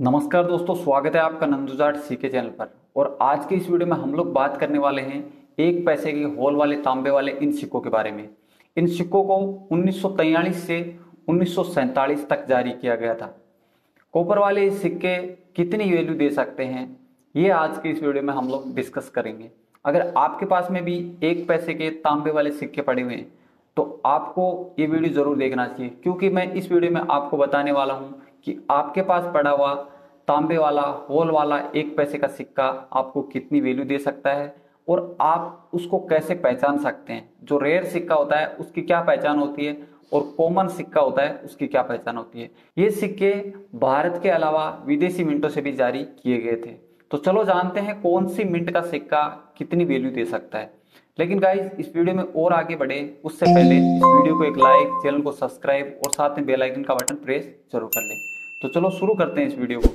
नमस्कार दोस्तों स्वागत है आपका नंदुजाट सी के चैनल पर और आज के इस वीडियो में हम लोग बात करने वाले हैं एक पैसे के होल वाले तांबे वाले इन सिक्कों के बारे में इन सिक्कों को उन्नीस से उन्नीस तक जारी किया गया था कॉपर वाले सिक्के कितनी वैल्यू दे सकते हैं ये आज के इस वीडियो में हम लोग डिस्कस करेंगे अगर आपके पास में भी एक पैसे के तांबे वाले सिक्के पड़े हुए हैं तो आपको ये वीडियो ज़रूर देखना चाहिए क्योंकि मैं इस वीडियो में आपको बताने वाला हूँ कि आपके पास पड़ा हुआ तांबे वाला होल वाला एक पैसे का सिक्का आपको कितनी वैल्यू दे सकता है और आप उसको कैसे पहचान सकते हैं जो रेयर सिक्का होता है उसकी क्या पहचान होती है और कॉमन सिक्का होता है उसकी क्या पहचान होती है ये सिक्के भारत के अलावा विदेशी मिंटों से भी जारी किए गए थे तो चलो जानते हैं कौन सी मिंट का सिक्का कितनी वैल्यू दे सकता है लेकिन गाइज इस वीडियो में और आगे बढ़े उससे पहले इस वीडियो को एक लाइक चैनल को सब्सक्राइब और साथ में बेल आइकन का बटन प्रेस जरूर कर लें तो चलो शुरू करते हैं इस वीडियो को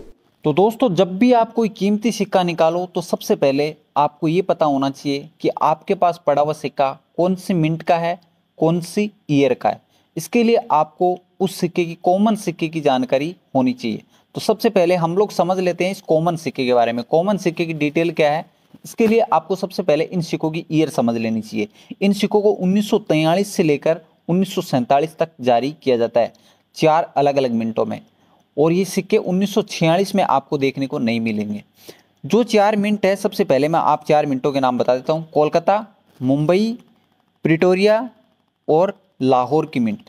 तो दोस्तों जब भी आप कोई कीमती सिक्का निकालो तो सबसे पहले आपको ये पता होना चाहिए कि आपके पास पड़ा हुआ सिक्का कौन सी मिनट का है कौन सी ईयर का है इसके लिए आपको उस सिक्के की कॉमन सिक्के की जानकारी होनी चाहिए तो सबसे पहले हम लोग समझ लेते हैं इस कॉमन सिक्के के बारे में कॉमन सिक्के की डिटेल क्या है इसके लिए आपको सबसे पहले इन सिक्कों की ईयर समझ लेनी चाहिए इन सिक्कों को उन्नीस से लेकर उन्नीस तक जारी किया जाता है चार अलग अलग मिनटों में और ये सिक्के 1946 में आपको देखने को नहीं मिलेंगे जो चार मिनट है सबसे पहले मैं आप चार मिनटों के नाम बता देता हूँ कोलकाता मुंबई प्रिटोरिया और लाहौर की मिंट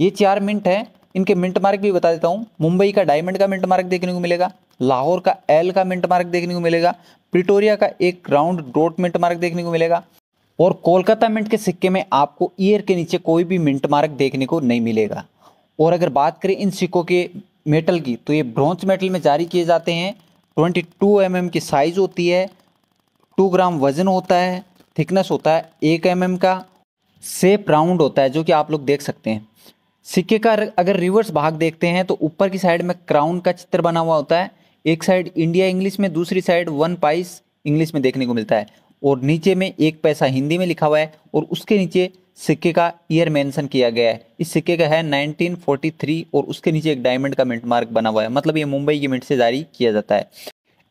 ये चार मिनट हैं इनके मिंट मार्क भी बता देता हूँ मुंबई का डायमंड का मिंट मार्क देखने को मिलेगा लाहौर का एल का मिंट मार्क देखने को मिलेगा प्रिटोरिया का एक राउंड डॉट मिंट मार्क देखने को मिलेगा और कोलकाता मिंट के सिक्के में आपको ईयर के नीचे कोई भी मिंट मार्क देखने को नहीं मिलेगा और अगर बात करें इन सिक्कों के मेटल की तो ये ब्रॉन्ज मेटल में जारी किए जाते हैं ट्वेंटी टू एम एम की साइज़ होती है टू ग्राम वजन होता है थिकनेस होता है एक एम mm एम का सेप राउंड होता है जो कि आप लोग देख सकते हैं सिक्के का अगर रिवर्स भाग देखते हैं तो ऊपर की साइड में क्राउन का चित्र बना हुआ होता है एक साइड इंडिया इंग्लिश में दूसरी साइड वन पाइस इंग्लिश में देखने को मिलता है और नीचे में एक पैसा हिंदी में लिखा हुआ है और उसके नीचे सिक्के का ईयर मेंशन किया गया है इस सिक्के का है 1943 और उसके नीचे एक डायमंड का मिंट मार्क बना हुआ है मतलब ये मुंबई की मिंट से जारी किया जाता है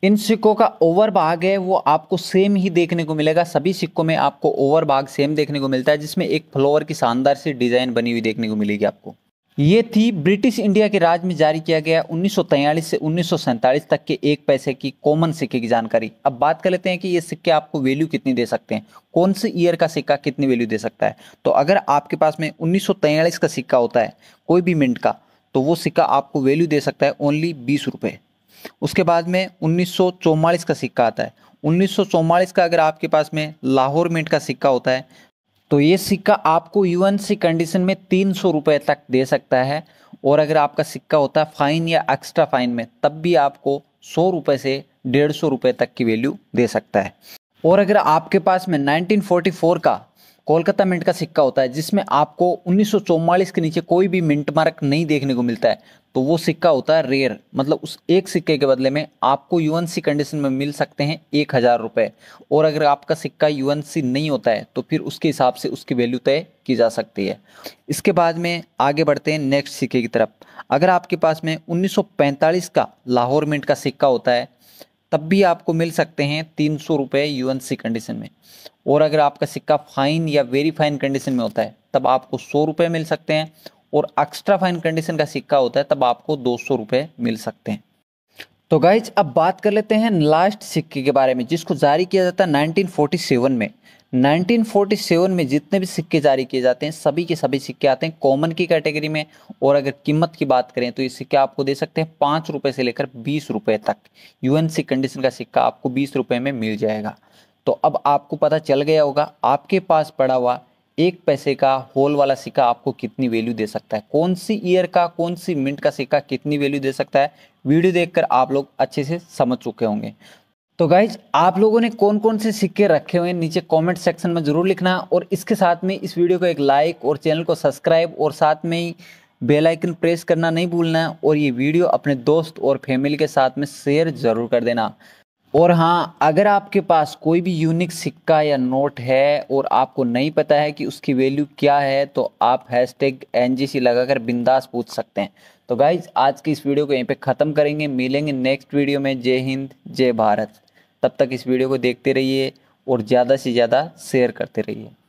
इन सिक्कों का ओवर भाग है वो आपको सेम ही देखने को मिलेगा सभी सिक्कों में आपको ओवर भाग सेम देखने को मिलता है जिसमें एक फ्लोवर की शानदार सी डिजाइन बनी हुई देखने को मिलेगी आपको ये थी ब्रिटिश इंडिया के राज में जारी किया गया 1943 से उन्नीस तक के एक पैसे की कॉमन सिक्के की जानकारी अब बात कर लेते हैं कि ये सिक्के आपको वैल्यू कितनी दे सकते हैं कौन से ईयर का सिक्का कितनी वैल्यू दे सकता है तो अगर आपके पास में उन्नीस का सिक्का होता है कोई भी मिनट का तो वो सिक्का आपको वैल्यू दे सकता है ओनली बीस रुपये उसके बाद में उन्नीस का सिक्का आता है उन्नीस का अगर आपके पास में लाहौर मिनट का सिक्का होता है तो ये सिक्का आपको यूएन सी कंडीशन में तीन सौ रुपये तक दे सकता है और अगर आपका सिक्का होता है फाइन या एक्स्ट्रा फाइन में तब भी आपको सौ रुपये से डेढ़ सौ रुपये तक की वैल्यू दे सकता है और अगर आपके पास में 1944 का कोलकाता मिंट का सिक्का होता है जिसमें आपको उन्नीस के नीचे कोई भी मिंट मार्क नहीं देखने को मिलता है तो वो सिक्का होता है रेयर मतलब उस एक सिक्के के बदले में आपको यू कंडीशन में मिल सकते हैं एक हज़ार रुपये और अगर आपका सिक्का यू नहीं होता है तो फिर उसके हिसाब से उसकी वैल्यू तय की जा सकती है इसके बाद में आगे बढ़ते हैं नेक्स्ट सिक्के की तरफ अगर आपके पास में 1945 का लाहौर मिंट का सिक्का होता है तब भी आपको मिल सकते हैं तीन सौ रुपये यू कंडीशन में और अगर आपका सिक्का फाइन या वेरी फाइन कंडीशन में होता है तब आपको सौ रुपये मिल सकते हैं और एक्स्ट्रा फाइन कंडीशन का सिक्का होता है तब आपको दो सौ रुपये मिल सकते हैं तो गाइज अब बात कर लेते हैं लास्ट सिक्के के बारे में जिसको जारी किया जाता है 1947 में 1947 में जितने भी सिक्के जारी किए जाते हैं सभी के सभी सिक्के आते हैं कॉमन की कैटेगरी में और अगर कीमत की बात करें तो ये सिक्के आपको दे सकते हैं पाँच रुपये से लेकर बीस रुपये तक यूएनसी कंडीशन का सिक्का आपको बीस रुपये में मिल जाएगा तो अब आपको पता चल गया होगा आपके पास पड़ा हुआ एक पैसे का होल वाला सिक्का आपको कितनी वैल्यू दे सकता है कौन सी ईयर का कौन सी मिनट का सिक्का कितनी वैल्यू दे सकता है वीडियो देखकर आप लोग अच्छे से समझ चुके होंगे तो गाइज आप लोगों ने कौन कौन से सिक्के रखे हुए हैं नीचे कमेंट सेक्शन में ज़रूर लिखना और इसके साथ में इस वीडियो को एक लाइक और चैनल को सब्सक्राइब और साथ में ही बेल आइकन प्रेस करना नहीं भूलना और ये वीडियो अपने दोस्त और फैमिली के साथ में शेयर ज़रूर कर देना और हाँ अगर आपके पास कोई भी यूनिक सिक्का या नोट है और आपको नहीं पता है कि उसकी वैल्यू क्या है तो आप हैश टैग एन लगाकर बिंदास पूछ सकते हैं तो गाइज आज की इस वीडियो को यहीं पे ख़त्म करेंगे मिलेंगे नेक्स्ट वीडियो में जय हिंद जय भारत तब तक इस वीडियो को देखते रहिए और ज़्यादा से ज़्यादा शेयर करते रहिए